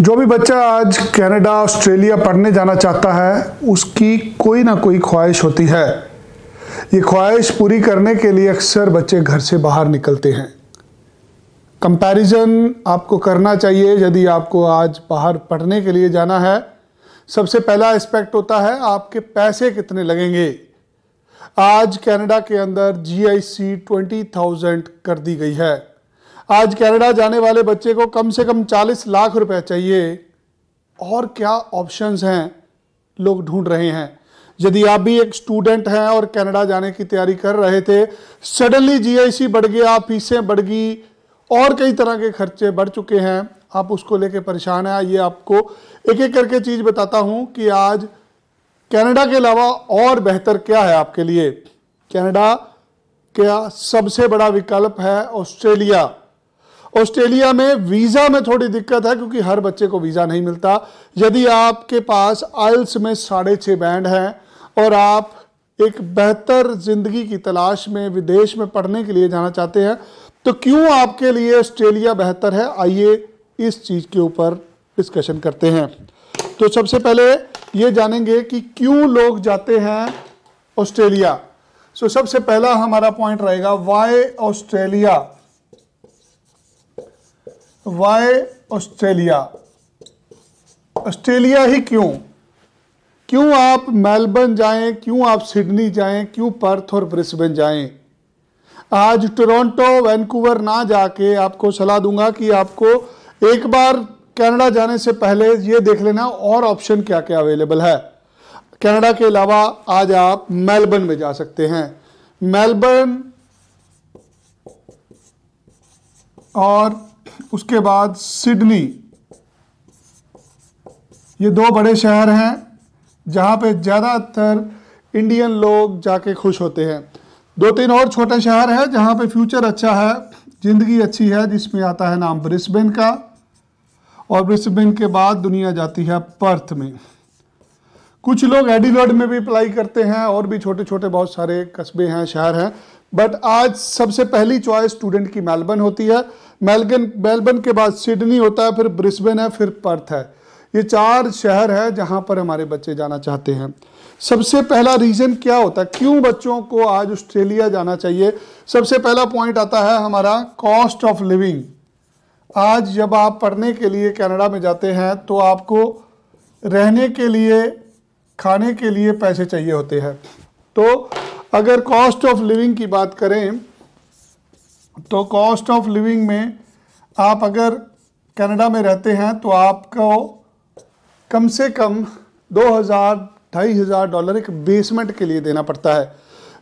जो भी बच्चा आज कनाडा ऑस्ट्रेलिया पढ़ने जाना चाहता है उसकी कोई ना कोई ख्वाहिश होती है ये ख्वाहिश पूरी करने के लिए अक्सर बच्चे घर से बाहर निकलते हैं कंपैरिजन आपको करना चाहिए यदि आपको आज बाहर पढ़ने के लिए जाना है सबसे पहला एस्पेक्ट होता है आपके पैसे कितने लगेंगे आज कनाडा के अंदर जीआईसी आई कर दी गई है आज कनाडा जाने वाले बच्चे को कम से कम 40 लाख रुपए चाहिए और क्या ऑप्शंस हैं लोग ढूंढ रहे हैं यदि आप भी एक स्टूडेंट हैं और कनाडा जाने की तैयारी कर रहे थे सडनली जीआईसी बढ़ गया फीसें बढ़ गई और कई तरह के खर्चे बढ़ चुके हैं आप उसको लेके परेशान हैं ये आपको एक एक करके चीज़ बताता हूँ कि आज कनाडा के अलावा और बेहतर क्या है आपके लिए कनाडा क्या सबसे बड़ा विकल्प है ऑस्ट्रेलिया ऑस्ट्रेलिया में वीज़ा में थोड़ी दिक्कत है क्योंकि हर बच्चे को वीज़ा नहीं मिलता यदि आपके पास आइल्स में साढ़े छः बैंड हैं और आप एक बेहतर ज़िंदगी की तलाश में विदेश में पढ़ने के लिए जाना चाहते हैं तो क्यों आपके लिए ऑस्ट्रेलिया बेहतर है आइए इस चीज़ के ऊपर डिस्कशन करते हैं तो सबसे पहले ये जानेंगे कि क्यों लोग जाते हैं ऑस्ट्रेलिया सो so, सबसे पहला हमारा पॉइंट रहेगा why Australia why Australia Australia ही क्यों क्यों आप मेलबर्न जाएं क्यों आप सिडनी जाएं क्यों पर्थ और ब्रिस्बेन जाएं आज टोरंटो वैनकूवर ना जाके आपको सलाह दूंगा कि आपको एक बार कनाडा जाने से पहले ये देख लेना और ऑप्शन क्या क्या अवेलेबल है कनाडा के अलावा आज आप मेलबर्न में जा सकते हैं मेलबर्न और उसके बाद सिडनी ये दो बड़े शहर हैं जहाँ पे ज़्यादातर इंडियन लोग जाके खुश होते हैं दो तीन और छोटे शहर हैं जहाँ पे फ्यूचर अच्छा है ज़िंदगी अच्छी है जिसमें आता है नाम ब्रिस्बेन का और ब्रिस्बेन के बाद दुनिया जाती है पर्थ में कुछ लोग एडिलेड में भी अप्लाई करते हैं और भी छोटे छोटे बहुत सारे कस्बे हैं शहर हैं बट आज सबसे पहली चॉइस स्टूडेंट की मेलबर्न होती है मेलगन मेलबर्न के बाद सिडनी होता है फिर ब्रिस्बेन है फिर पर्थ है ये चार शहर है जहाँ पर हमारे बच्चे जाना चाहते हैं सबसे पहला रीज़न क्या होता है क्यों बच्चों को आज ऑस्ट्रेलिया जाना चाहिए सबसे पहला पॉइंट आता है हमारा कॉस्ट ऑफ लिविंग आज जब आप पढ़ने के लिए कनाडा में जाते हैं तो आपको रहने के लिए खाने के लिए पैसे चाहिए होते हैं तो अगर कॉस्ट ऑफ लिविंग की बात करें तो कॉस्ट ऑफ लिविंग में आप अगर कनाडा में रहते हैं तो आपको कम से कम दो हज़ार ढाई हज़ार डॉलर एक बेसमेंट के लिए देना पड़ता है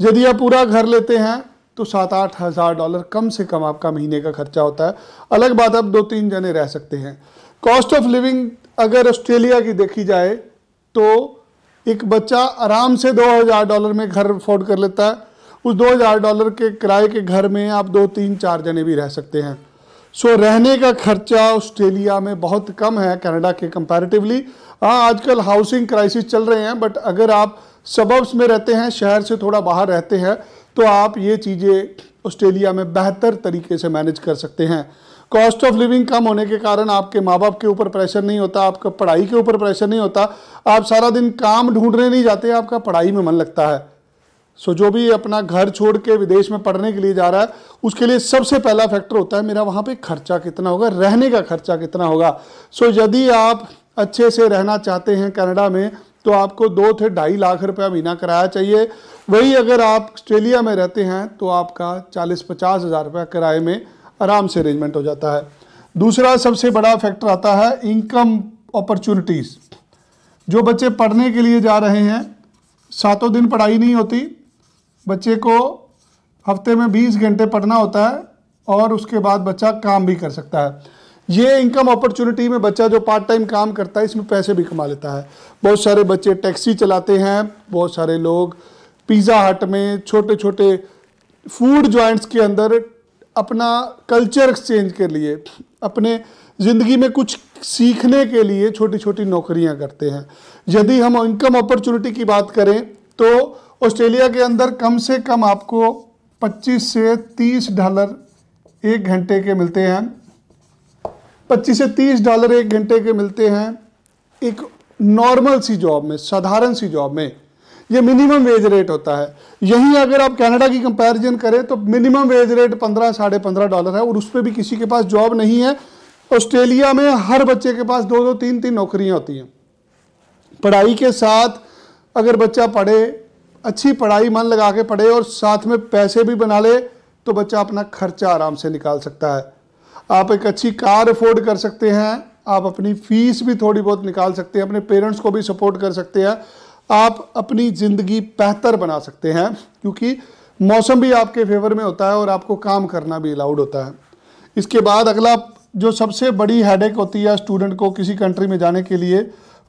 यदि आप पूरा घर लेते हैं तो सात आठ हज़ार डॉलर कम से कम आपका महीने का खर्चा होता है अलग बात आप दो तीन जने रह सकते हैं कॉस्ट ऑफ लिविंग अगर ऑस्ट्रेलिया की देखी जाए तो एक बच्चा आराम से हज़ार डॉलर में घर अफोर्ड कर लेता है उस 2000 डॉलर के किराए के घर में आप दो तीन चार जने भी रह सकते हैं सो so, रहने का खर्चा ऑस्ट्रेलिया में बहुत कम है कनाडा के कंपैरेटिवली हाँ आजकल हाउसिंग क्राइसिस चल रहे हैं बट अगर आप सबब्स में रहते हैं शहर से थोड़ा बाहर रहते हैं तो आप ये चीज़ें ऑस्ट्रेलिया में बेहतर तरीके से मैनेज कर सकते हैं कॉस्ट ऑफ लिविंग कम होने के कारण आपके माँ बाप के ऊपर प्रेशर नहीं होता आपका पढ़ाई के ऊपर प्रेशर नहीं होता आप सारा दिन काम ढूंढने नहीं जाते आपका पढ़ाई में मन लगता है सो जो भी अपना घर छोड़ के विदेश में पढ़ने के लिए जा रहा है उसके लिए सबसे पहला फैक्टर होता है मेरा वहाँ पे खर्चा कितना होगा रहने का खर्चा कितना होगा सो यदि आप अच्छे से रहना चाहते हैं कनाडा में तो आपको दो थे ढाई लाख रुपया महीना किराया चाहिए वही अगर आप ऑस्ट्रेलिया में रहते हैं तो आपका चालीस पचास हज़ार रुपया किराए में आराम से अरेंजमेंट हो जाता है दूसरा सबसे बड़ा फैक्टर आता है इनकम अपॉर्चुनिटीज़ जो बच्चे पढ़ने के लिए जा रहे हैं सातों दिन पढ़ाई नहीं होती बच्चे को हफ्ते में 20 घंटे पढ़ना होता है और उसके बाद बच्चा काम भी कर सकता है ये इनकम अपॉर्चुनिटी में बच्चा जो पार्ट टाइम काम करता है इसमें पैसे भी कमा लेता है बहुत सारे बच्चे टैक्सी चलाते हैं बहुत सारे लोग पिज़्ज़ा हट में छोटे छोटे फूड जॉइंट्स के अंदर अपना कल्चर एक्सचेंज के लिए अपने ज़िंदगी में कुछ सीखने के लिए छोटी छोटी नौकरियां करते हैं यदि हम इनकम अपॉर्चुनिटी की बात करें तो ऑस्ट्रेलिया के अंदर कम से कम आपको 25 से 30 डॉलर एक घंटे के मिलते हैं 25 से 30 डॉलर एक घंटे के मिलते हैं एक नॉर्मल सी जॉब में साधारण सी जॉब में ये मिनिमम वेज रेट होता है यहीं अगर आप कनाडा की कंपैरिजन करें तो मिनिमम वेज रेट पंद्रह साढ़े पंद्रह डॉलर है और उस पर भी किसी के पास जॉब नहीं है ऑस्ट्रेलिया में हर बच्चे के पास दो दो तीन तीन नौकरियां होती हैं पढ़ाई के साथ अगर बच्चा पढ़े अच्छी पढ़ाई मन लगा के पढ़े और साथ में पैसे भी बना ले तो बच्चा अपना खर्चा आराम से निकाल सकता है आप एक अच्छी कार अफोर्ड कर सकते हैं आप अपनी फीस भी थोड़ी बहुत निकाल सकते हैं अपने पेरेंट्स को भी सपोर्ट कर सकते हैं आप अपनी ज़िंदगी बेहतर बना सकते हैं क्योंकि मौसम भी आपके फेवर में होता है और आपको काम करना भी अलाउड होता है इसके बाद अगला जो सबसे बड़ी हेडेक होती है स्टूडेंट को किसी कंट्री में जाने के लिए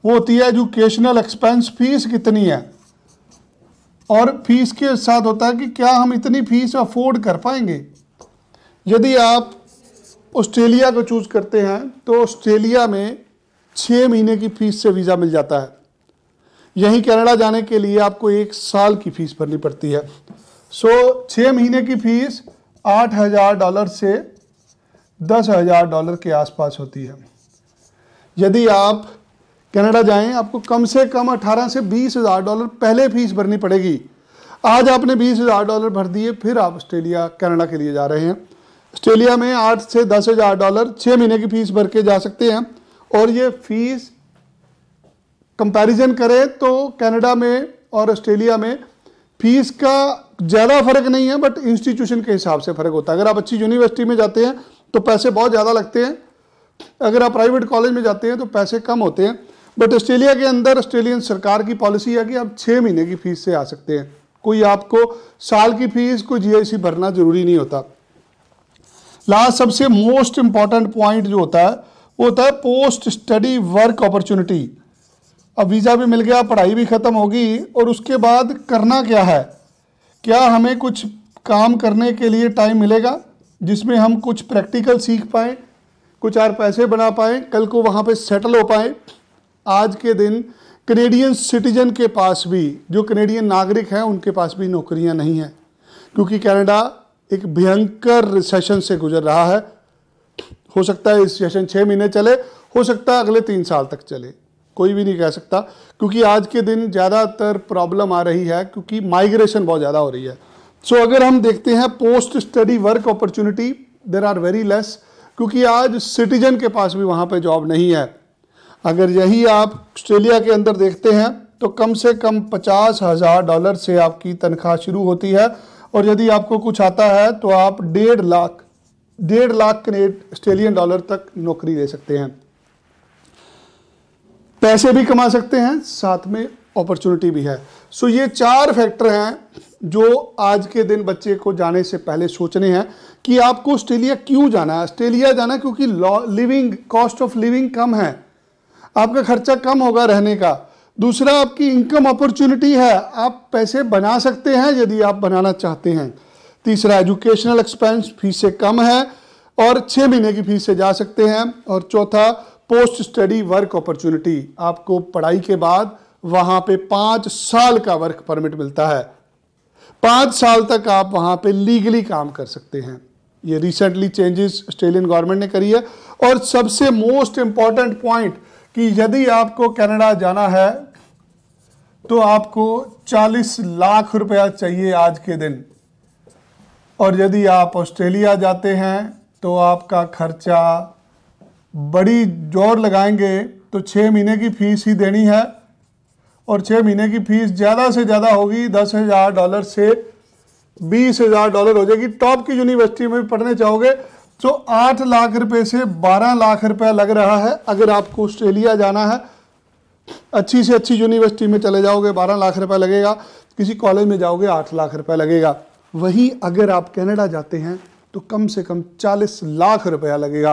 वो होती है एजुकेशनल एक्सपेंस फीस कितनी है और फीस के साथ होता है कि क्या हम इतनी फीस अफोर्ड कर पाएंगे यदि आप ऑस्ट्रेलिया को चूज़ करते हैं तो ऑस्ट्रेलिया में छः महीने की फ़ीस से वीज़ा मिल जाता है यहीं कनाडा जाने के लिए आपको एक साल की फ़ीस भरनी पड़ती है सो छः महीने की फ़ीस आठ हज़ार डॉलर से दस हज़ार डॉलर के आसपास होती है यदि आप कनाडा जाएं आपको कम से कम 18 से बीस हज़ार डॉलर पहले फीस भरनी पड़ेगी आज आपने बीस हज़ार डॉलर भर दिए फिर आप ऑस्ट्रेलिया कनाडा के लिए जा रहे हैं ऑस्ट्रेलिया में आठ से दस हज़ार डॉलर छः महीने की फ़ीस भर के जा सकते हैं और ये फीस कंपैरिजन करें तो कनाडा में और ऑस्ट्रेलिया में फीस का ज़्यादा फ़र्क नहीं है बट इंस्टीट्यूशन के हिसाब से फ़र्क होता है अगर आप अच्छी यूनिवर्सिटी में जाते हैं तो पैसे बहुत ज़्यादा लगते हैं अगर आप प्राइवेट कॉलेज में जाते हैं तो पैसे कम होते हैं बट ऑस्ट्रेलिया के अंदर ऑस्ट्रेलियन सरकार की पॉलिसी है कि आप छः महीने की फ़ीस से आ सकते हैं कोई आपको साल की फ़ीस कोई जीएसटी भरना ज़रूरी नहीं होता लास्ट सबसे मोस्ट इंपॉर्टेंट पॉइंट जो होता है वो होता है पोस्ट स्टडी वर्क अपॉर्चुनिटी अब वीज़ा भी मिल गया पढ़ाई भी ख़त्म होगी और उसके बाद करना क्या है क्या हमें कुछ काम करने के लिए टाइम मिलेगा जिसमें हम कुछ प्रैक्टिकल सीख पाएँ कुछ और पैसे बना पाएँ कल को वहाँ पे सेटल हो पाएँ आज के दिन कनेडियन सिटीजन के पास भी जो कनेडियन नागरिक हैं उनके पास भी नौकरियां नहीं हैं क्योंकि कनाडा एक भयंकर रिसेशन से गुजर रहा है हो सकता है इस रिसेशन छः महीने चले हो सकता है अगले तीन साल तक चले कोई भी नहीं कह सकता क्योंकि आज के दिन ज़्यादातर प्रॉब्लम आ रही है क्योंकि माइग्रेशन बहुत ज़्यादा हो रही है सो so, अगर हम देखते हैं post study work opportunity there are very less क्योंकि आज सिटीजन के पास भी वहाँ पर जॉब नहीं है अगर यही आप ऑस्ट्रेलिया के अंदर देखते हैं तो कम से कम पचास हज़ार डॉलर से आपकी तनख्वाह शुरू होती है और यदि आपको कुछ आता है तो आप डेढ़ लाख डेढ़ लाख कनेड ऑस्ट्रेलियन डॉलर तक नौकरी ले सकते हैं पैसे भी कमा सकते हैं साथ में अपॉर्चुनिटी भी है सो ये चार फैक्टर हैं जो आज के दिन बच्चे को जाने से पहले सोचने हैं कि आपको ऑस्ट्रेलिया क्यों जाना है ऑस्ट्रेलिया जाना क्योंकि लिविंग कॉस्ट ऑफ लिविंग कम है आपका खर्चा कम होगा रहने का दूसरा आपकी इनकम अपॉर्चुनिटी है आप पैसे बना सकते हैं यदि आप बनाना चाहते हैं तीसरा एजुकेशनल एक्सपेंस फीस से कम है और छः महीने की फीस से जा सकते हैं और चौथा पोस्ट स्टडी वर्क अपॉर्चुनिटी आपको पढ़ाई के बाद वहाँ पे पाँच साल का वर्क परमिट मिलता है पाँच साल तक आप वहाँ पे लीगली काम कर सकते हैं ये रिसेंटली चेंजेस ऑस्ट्रेलियन गवर्नमेंट ने करी है और सबसे मोस्ट इम्पॉर्टेंट पॉइंट कि यदि आपको कनाडा जाना है तो आपको 40 लाख रुपया चाहिए आज के दिन और यदि आप ऑस्ट्रेलिया जाते हैं तो आपका खर्चा बड़ी जोर लगाएंगे तो छः महीने की फ़ीस ही देनी है और छः महीने की फ़ीस ज़्यादा से ज़्यादा होगी दस हज़ार डॉलर से बीस हज़ार डॉलर हो जाएगी टॉप की यूनिवर्सिटी में भी पढ़ने चाहोगे तो आठ लाख रुपए से बारह लाख रुपया लग रहा है अगर आपको ऑस्ट्रेलिया जाना है अच्छी से अच्छी यूनिवर्सिटी में चले जाओगे बारह लाख रुपया लगेगा किसी कॉलेज में जाओगे आठ लाख रुपया लगेगा वहीं अगर आप कनाडा जाते हैं तो कम से कम चालीस लाख रुपया लगेगा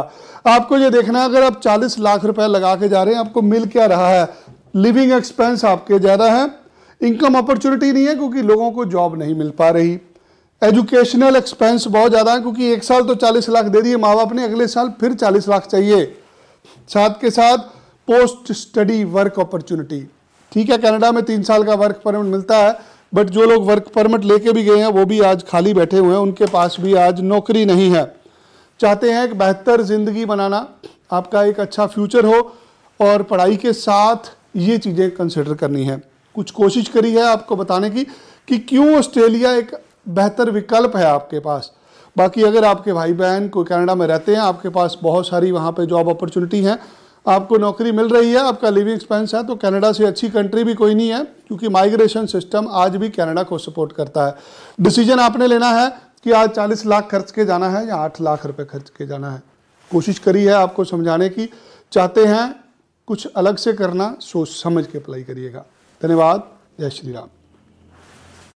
आपको ये देखना है अगर आप चालीस लाख रुपया लगा के जा रहे हैं आपको मिल क्या रहा है लिविंग एक्सपेंस आपके ज़्यादा है इनकम अपॉर्चुनिटी नहीं है क्योंकि लोगों को जॉब नहीं मिल पा रही एजुकेशनल एक्सपेंस बहुत ज़्यादा है क्योंकि एक साल तो चालीस लाख दे दिए माँ बाप ने अगले साल फिर चालीस लाख चाहिए साथ के साथ पोस्ट स्टडी वर्क अपॉर्चुनिटी ठीक है कनाडा में तीन साल का वर्क परमिट मिलता है बट जो लोग वर्क परमिट लेके भी गए हैं वो भी आज खाली बैठे हुए हैं उनके पास भी आज नौकरी नहीं है चाहते हैं एक बेहतर ज़िंदगी बनाना आपका एक अच्छा फ्यूचर हो और पढ़ाई के साथ ये चीज़ें कंसिडर करनी है कुछ कोशिश करी है आपको बताने की कि क्यों ऑस्ट्रेलिया एक बेहतर विकल्प है आपके पास बाकी अगर आपके भाई बहन कोई कनाडा में रहते हैं आपके पास बहुत सारी वहाँ पे जॉब अपॉर्चुनिटी हैं आपको नौकरी मिल रही है आपका लिविंग एक्सपेंस है तो कनाडा से अच्छी कंट्री भी कोई नहीं है क्योंकि माइग्रेशन सिस्टम आज भी कनाडा को सपोर्ट करता है डिसीजन आपने लेना है कि आज 40 लाख खर्च के जाना है या 8 लाख रुपए खर्च के जाना है कोशिश करी है आपको समझाने की चाहते हैं कुछ अलग से करना सोच समझ के अप्लाई करिएगा धन्यवाद जय श्री राम